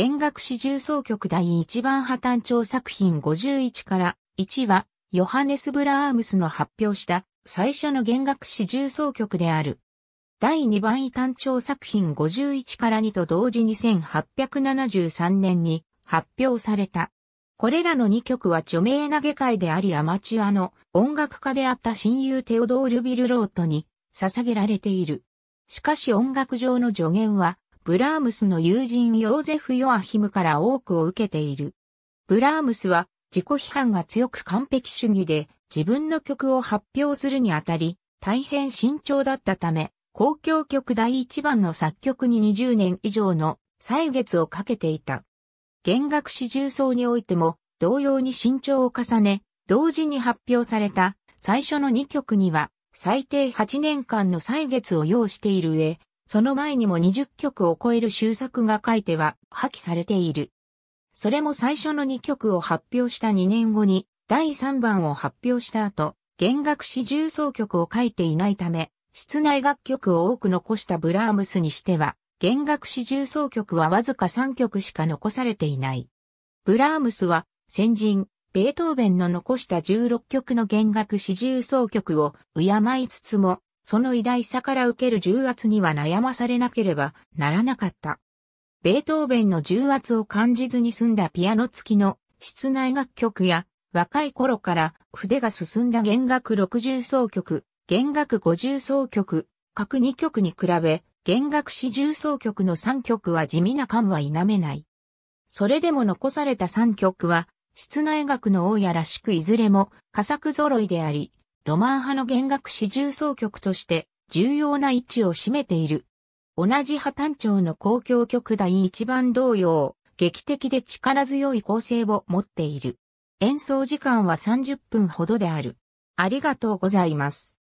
弦楽四重奏曲第一番破綻調作品51から1は、ヨハネス・ブラームスの発表した最初の弦楽四重奏曲である。第2番異端調作品51から2と同時に1873年に発表された。これらの2曲は著名な下界でありアマチュアの音楽家であった親友テオドール・ビルロートに捧げられている。しかし音楽上の助言はブラームスの友人ヨーゼフ・ヨアヒムから多くを受けている。ブラームスは自己批判が強く完璧主義で自分の曲を発表するにあたり大変慎重だったため公共曲第一番の作曲に20年以上の歳月をかけていた。弦楽四重奏においても同様に慎重を重ね、同時に発表された最初の2曲には最低8年間の歳月を要している上、その前にも20曲を超える終作が書いては破棄されている。それも最初の2曲を発表した2年後に第3番を発表した後、弦楽四重奏曲を書いていないため、室内楽曲を多く残したブラームスにしては、弦楽四重奏曲はわずか3曲しか残されていない。ブラームスは先人、ベートーベンの残した16曲の弦楽四重奏曲を敬いつつも、その偉大さから受ける重圧には悩まされなければならなかった。ベートーベンの重圧を感じずに済んだピアノ付きの室内楽曲や若い頃から筆が進んだ弦楽60奏曲、弦楽50奏曲、各2曲に比べ、弦楽四重奏曲の3曲は地味な感は否めない。それでも残された3曲は、室内楽の大やらしくいずれも佳作揃いであり、ロマン派の弦楽四重奏曲として重要な位置を占めている。同じ破綻調の交響曲第一番同様、劇的で力強い構成を持っている。演奏時間は30分ほどである。ありがとうございます。